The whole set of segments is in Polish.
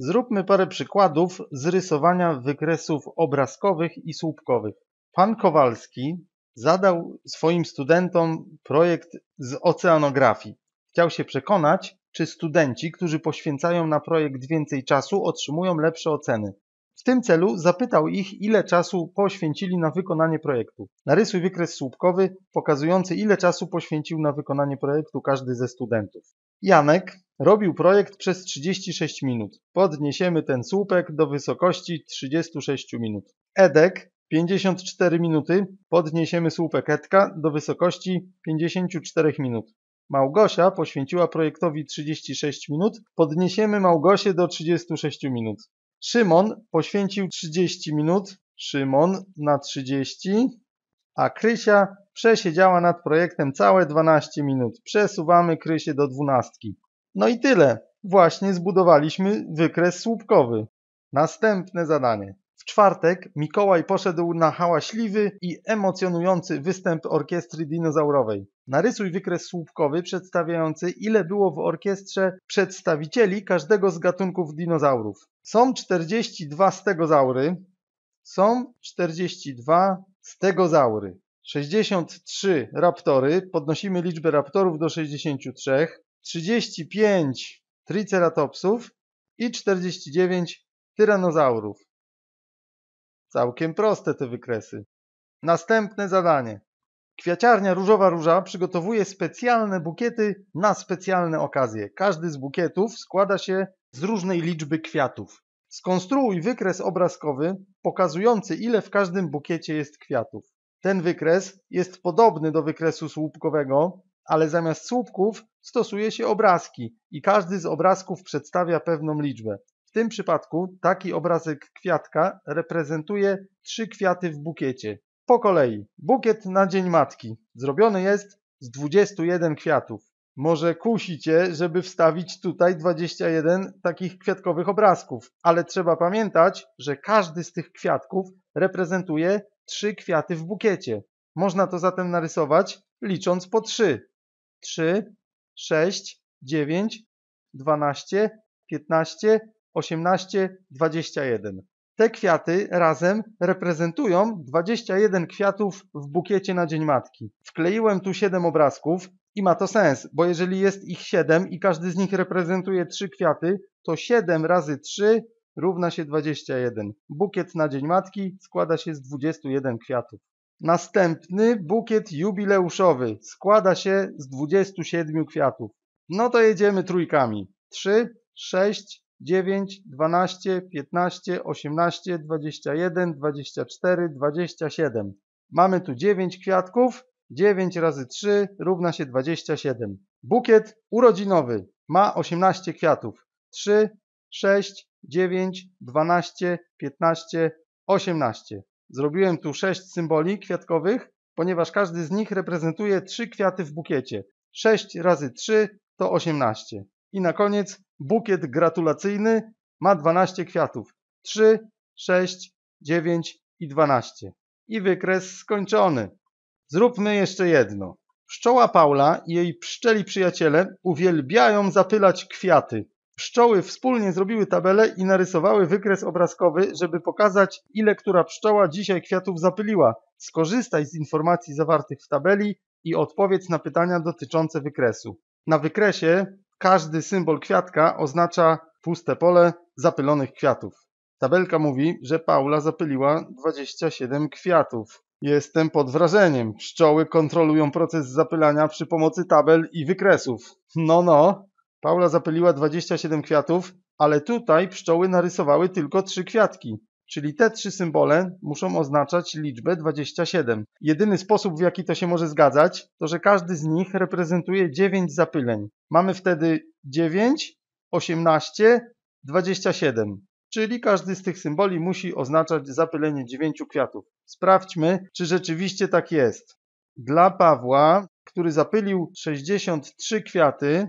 Zróbmy parę przykładów z rysowania wykresów obrazkowych i słupkowych. Pan Kowalski zadał swoim studentom projekt z oceanografii. Chciał się przekonać, czy studenci, którzy poświęcają na projekt więcej czasu, otrzymują lepsze oceny. W tym celu zapytał ich, ile czasu poświęcili na wykonanie projektu. Narysuj wykres słupkowy pokazujący, ile czasu poświęcił na wykonanie projektu każdy ze studentów. Janek Robił projekt przez 36 minut. Podniesiemy ten słupek do wysokości 36 minut. Edek 54 minuty. Podniesiemy słupek Edka do wysokości 54 minut. Małgosia poświęciła projektowi 36 minut. Podniesiemy Małgosię do 36 minut. Szymon poświęcił 30 minut. Szymon na 30. A Krysia przesiedziała nad projektem całe 12 minut. Przesuwamy Krysię do 12. No i tyle. Właśnie zbudowaliśmy wykres słupkowy. Następne zadanie. W czwartek Mikołaj poszedł na hałaśliwy i emocjonujący występ orkiestry dinozaurowej. Narysuj wykres słupkowy przedstawiający ile było w orkiestrze przedstawicieli każdego z gatunków dinozaurów. Są 42 stegozaury, są 42 stegozaury, 63 raptory, podnosimy liczbę raptorów do 63, 35 triceratopsów i 49 tyranozaurów. Całkiem proste te wykresy. Następne zadanie. Kwiaciarnia Różowa Róża przygotowuje specjalne bukiety na specjalne okazje. Każdy z bukietów składa się z różnej liczby kwiatów. Skonstruuj wykres obrazkowy pokazujący ile w każdym bukiecie jest kwiatów. Ten wykres jest podobny do wykresu słupkowego, ale zamiast słupków stosuje się obrazki i każdy z obrazków przedstawia pewną liczbę. W tym przypadku taki obrazek kwiatka reprezentuje trzy kwiaty w bukiecie. Po kolei, bukiet na Dzień Matki zrobiony jest z 21 kwiatów. Może kusi cię, żeby wstawić tutaj 21 takich kwiatkowych obrazków, ale trzeba pamiętać, że każdy z tych kwiatków reprezentuje trzy kwiaty w bukiecie. Można to zatem narysować licząc po trzy. 3, 6, 9, 12, 15, 18, 21. Te kwiaty razem reprezentują 21 kwiatów w bukiecie na Dzień Matki. Wkleiłem tu 7 obrazków i ma to sens, bo jeżeli jest ich 7 i każdy z nich reprezentuje 3 kwiaty, to 7 razy 3 równa się 21. Bukiet na Dzień Matki składa się z 21 kwiatów. Następny bukiet jubileuszowy składa się z 27 kwiatów. No to jedziemy trójkami. 3, 6, 9, 12, 15, 18, 21, 24, 27. Mamy tu 9 kwiatków. 9 razy 3 równa się 27. Bukiet urodzinowy ma 18 kwiatów. 3, 6, 9, 12, 15, 18. Zrobiłem tu sześć symboli kwiatkowych, ponieważ każdy z nich reprezentuje trzy kwiaty w bukiecie. 6 razy 3 to 18. I na koniec bukiet gratulacyjny ma 12 kwiatów. 3, 6, 9 i 12. I wykres skończony. Zróbmy jeszcze jedno. Pszczoła Paula i jej pszczeli przyjaciele uwielbiają zapylać kwiaty. Pszczoły wspólnie zrobiły tabelę i narysowały wykres obrazkowy, żeby pokazać, ile która pszczoła dzisiaj kwiatów zapyliła. Skorzystaj z informacji zawartych w tabeli i odpowiedz na pytania dotyczące wykresu. Na wykresie każdy symbol kwiatka oznacza puste pole zapylonych kwiatów. Tabelka mówi, że Paula zapyliła 27 kwiatów. Jestem pod wrażeniem. Pszczoły kontrolują proces zapylania przy pomocy tabel i wykresów. No, no. Paula zapyliła 27 kwiatów, ale tutaj pszczoły narysowały tylko 3 kwiatki. Czyli te trzy symbole muszą oznaczać liczbę 27. Jedyny sposób, w jaki to się może zgadzać, to że każdy z nich reprezentuje 9 zapyleń. Mamy wtedy 9, 18, 27. Czyli każdy z tych symboli musi oznaczać zapylenie 9 kwiatów. Sprawdźmy, czy rzeczywiście tak jest. Dla Pawła, który zapylił 63 kwiaty,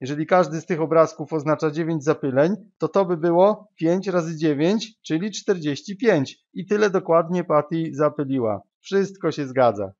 Jeżeli każdy z tych obrazków oznacza 9 zapyleń, to to by było 5 razy 9, czyli 45. I tyle dokładnie Patty zapyliła. Wszystko się zgadza.